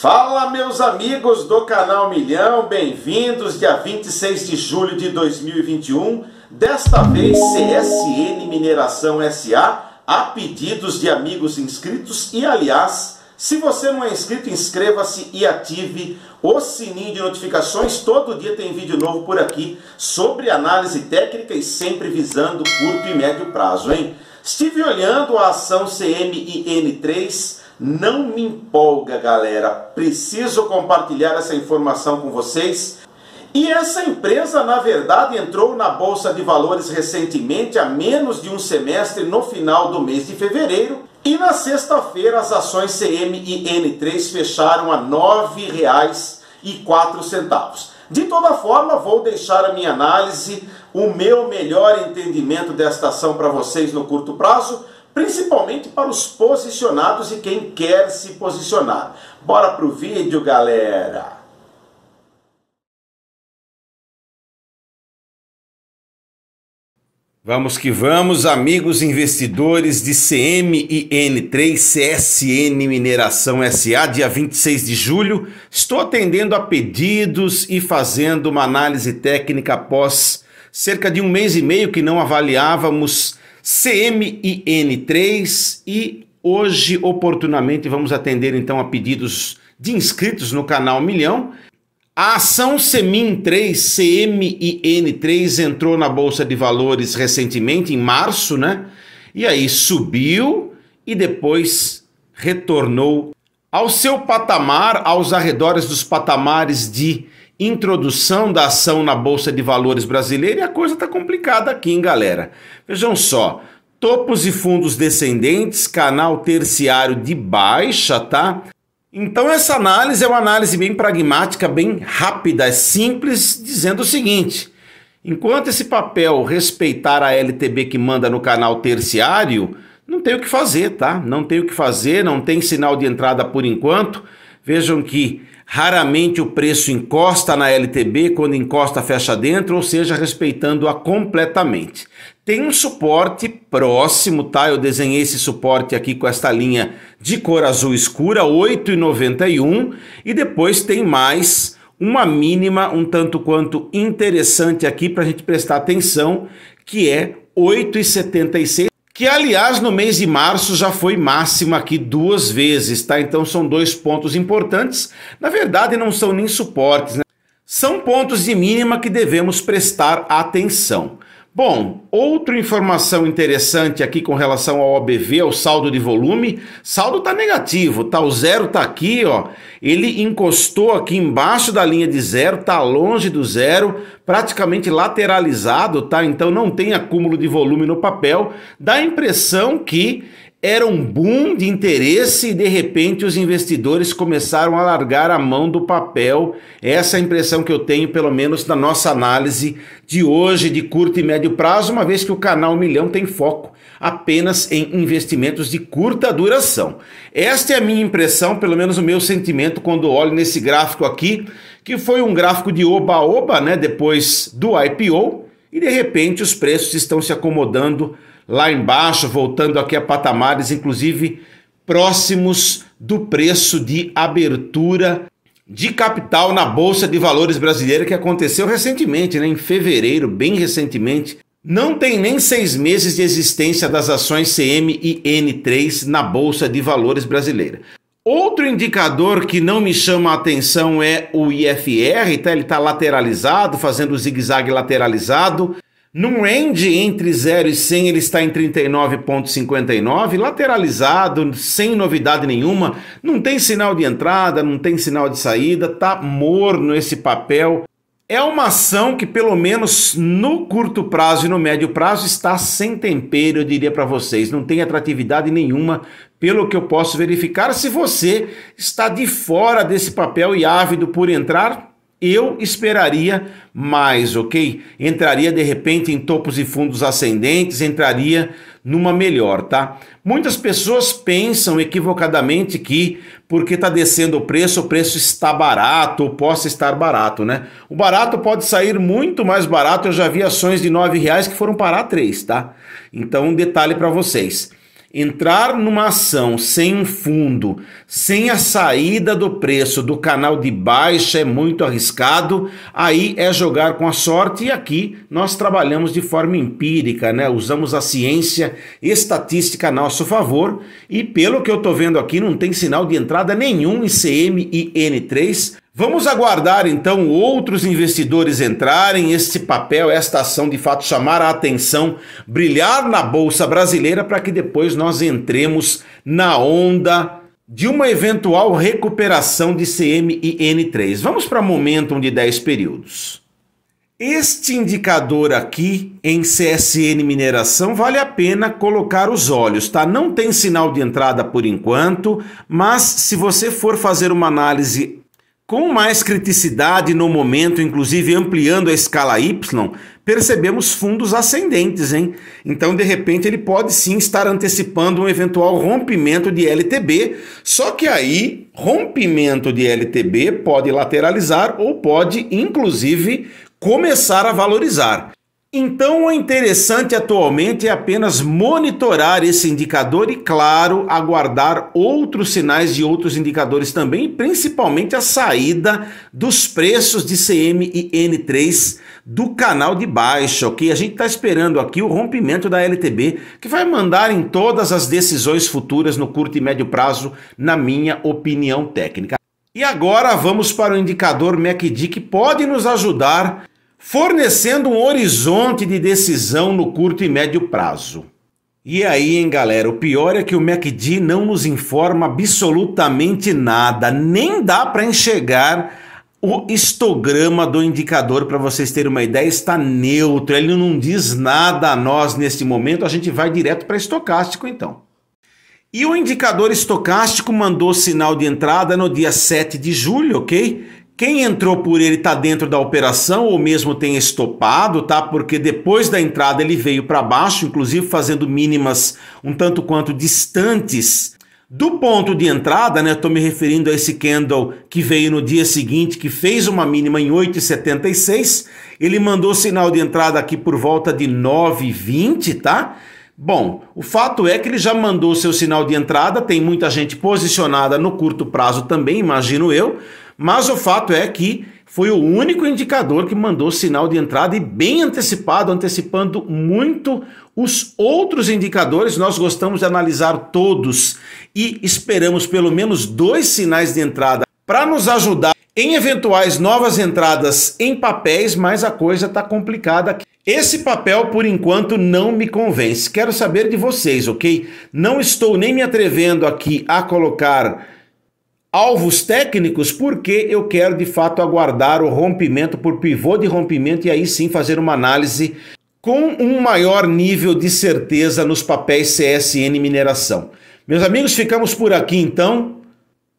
Fala, meus amigos do canal Milhão, bem-vindos dia 26 de julho de 2021. Desta vez, CSN Mineração SA, a pedidos de amigos inscritos. E aliás, se você não é inscrito, inscreva-se e ative o sininho de notificações. Todo dia tem vídeo novo por aqui sobre análise técnica e sempre visando curto e médio prazo, hein? Estive olhando a ação CMIN3 não me empolga, galera. Preciso compartilhar essa informação com vocês. E essa empresa, na verdade, entrou na bolsa de valores recentemente, há menos de um semestre, no final do mês de fevereiro. E na sexta-feira, as ações CM e N3 fecharam a R$ 9,04. De toda forma, vou deixar a minha análise, o meu melhor entendimento desta ação para vocês no curto prazo principalmente para os posicionados e quem quer se posicionar. Bora pro vídeo, galera! Vamos que vamos, amigos investidores de CMIN3 CSN Mineração SA, dia 26 de julho. Estou atendendo a pedidos e fazendo uma análise técnica após cerca de um mês e meio que não avaliávamos CMIN3 e hoje, oportunamente, vamos atender então a pedidos de inscritos no canal Milhão. A ação CEMIN3, CMIN3, entrou na Bolsa de Valores recentemente, em março, né? E aí subiu e depois retornou ao seu patamar, aos arredores dos patamares de introdução da ação na Bolsa de Valores brasileira e a coisa está complicada aqui, hein, galera? Vejam só, topos e fundos descendentes, canal terciário de baixa, tá? Então essa análise é uma análise bem pragmática, bem rápida, é simples, dizendo o seguinte: enquanto esse papel respeitar a LTB que manda no canal terciário, não tem o que fazer, tá? Não tem o que fazer, não tem sinal de entrada por enquanto. Vejam que Raramente o preço encosta na LTB, quando encosta, fecha dentro, ou seja, respeitando-a completamente. Tem um suporte próximo, tá? Eu desenhei esse suporte aqui com esta linha de cor azul escura, 8,91, e depois tem mais uma mínima um tanto quanto interessante aqui para a gente prestar atenção, que é 8,76 que aliás no mês de março já foi máxima aqui duas vezes, tá? Então são dois pontos importantes. Na verdade, não são nem suportes, né? São pontos de mínima que devemos prestar atenção. Bom, outra informação interessante aqui com relação ao OBV, ao saldo de volume. Saldo tá negativo, tá? O zero tá aqui, ó. Ele encostou aqui embaixo da linha de zero, tá longe do zero, praticamente lateralizado, tá? Então não tem acúmulo de volume no papel. Dá a impressão que era um boom de interesse e de repente os investidores começaram a largar a mão do papel. Essa é a impressão que eu tenho, pelo menos na nossa análise de hoje, de curto e médio prazo, uma vez que o canal Milhão tem foco apenas em investimentos de curta duração. Esta é a minha impressão, pelo menos o meu sentimento quando olho nesse gráfico aqui, que foi um gráfico de oba-oba, né, depois do IPO, e de repente os preços estão se acomodando lá embaixo, voltando aqui a patamares, inclusive próximos do preço de abertura de capital na Bolsa de Valores brasileira que aconteceu recentemente, né? em fevereiro, bem recentemente. Não tem nem seis meses de existência das ações CM e N3 na Bolsa de Valores brasileira. Outro indicador que não me chama a atenção é o IFR, tá? ele está lateralizado, fazendo zigue-zague lateralizado. Num range entre 0 e 100, ele está em 39,59, lateralizado, sem novidade nenhuma, não tem sinal de entrada, não tem sinal de saída, tá morno esse papel. É uma ação que, pelo menos no curto prazo e no médio prazo, está sem tempero, eu diria para vocês. Não tem atratividade nenhuma, pelo que eu posso verificar. Se você está de fora desse papel e ávido por entrar, eu esperaria mais, ok? Entraria de repente em topos e fundos ascendentes, entraria numa melhor, tá? Muitas pessoas pensam equivocadamente que porque está descendo o preço, o preço está barato, ou possa estar barato, né? O barato pode sair muito mais barato. Eu já vi ações de R$ reais que foram parar três, tá? Então, um detalhe para vocês entrar numa ação sem um fundo, sem a saída do preço do canal de baixa é muito arriscado, aí é jogar com a sorte e aqui nós trabalhamos de forma empírica, né? Usamos a ciência estatística a nosso favor e pelo que eu tô vendo aqui não tem sinal de entrada nenhum em CM e N3 Vamos aguardar então outros investidores entrarem, esse papel, esta ação de fato chamar a atenção, brilhar na bolsa brasileira para que depois nós entremos na onda de uma eventual recuperação de CM e N3. Vamos para momentum de 10 períodos. Este indicador aqui em CSN mineração vale a pena colocar os olhos, tá? Não tem sinal de entrada por enquanto, mas se você for fazer uma análise com mais criticidade no momento, inclusive ampliando a escala Y, percebemos fundos ascendentes, hein? Então, de repente, ele pode sim estar antecipando um eventual rompimento de LTB, só que aí, rompimento de LTB pode lateralizar ou pode, inclusive, começar a valorizar. Então, o interessante atualmente é apenas monitorar esse indicador e, claro, aguardar outros sinais de outros indicadores também, principalmente a saída dos preços de CM e N3 do canal de baixa, ok? A gente está esperando aqui o rompimento da LTB, que vai mandar em todas as decisões futuras no curto e médio prazo, na minha opinião técnica. E agora vamos para o indicador MACD que pode nos ajudar fornecendo um horizonte de decisão no curto e médio prazo. E aí, hein, galera, o pior é que o MACD não nos informa absolutamente nada, nem dá para enxergar o histograma do indicador, para vocês terem uma ideia, está neutro, ele não diz nada a nós neste momento, a gente vai direto para estocástico então. E o indicador estocástico mandou sinal de entrada no dia 7 de julho, ok? Quem entrou por ele está dentro da operação ou mesmo tem estopado, tá? Porque depois da entrada ele veio para baixo, inclusive fazendo mínimas um tanto quanto distantes do ponto de entrada, né? Estou me referindo a esse candle que veio no dia seguinte, que fez uma mínima em 8,76. Ele mandou sinal de entrada aqui por volta de 9,20, tá? Bom, o fato é que ele já mandou seu sinal de entrada, tem muita gente posicionada no curto prazo também, imagino eu. Mas o fato é que foi o único indicador que mandou sinal de entrada e bem antecipado, antecipando muito os outros indicadores. Nós gostamos de analisar todos e esperamos pelo menos dois sinais de entrada para nos ajudar em eventuais novas entradas em papéis, mas a coisa está complicada. Esse papel, por enquanto, não me convence. Quero saber de vocês, ok? Não estou nem me atrevendo aqui a colocar alvos técnicos, porque eu quero de fato aguardar o rompimento por pivô de rompimento e aí sim fazer uma análise com um maior nível de certeza nos papéis CSN mineração. Meus amigos, ficamos por aqui então.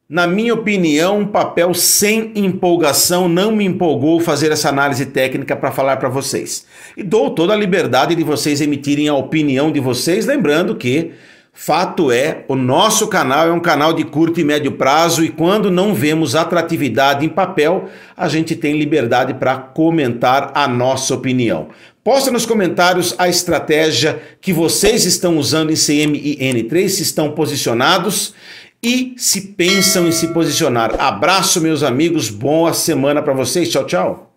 Na minha opinião, um papel sem empolgação, não me empolgou fazer essa análise técnica para falar para vocês. E dou toda a liberdade de vocês emitirem a opinião de vocês, lembrando que Fato é, o nosso canal é um canal de curto e médio prazo e quando não vemos atratividade em papel, a gente tem liberdade para comentar a nossa opinião. Posta nos comentários a estratégia que vocês estão usando em CM e N3, se estão posicionados e se pensam em se posicionar. Abraço, meus amigos, boa semana para vocês. Tchau, tchau.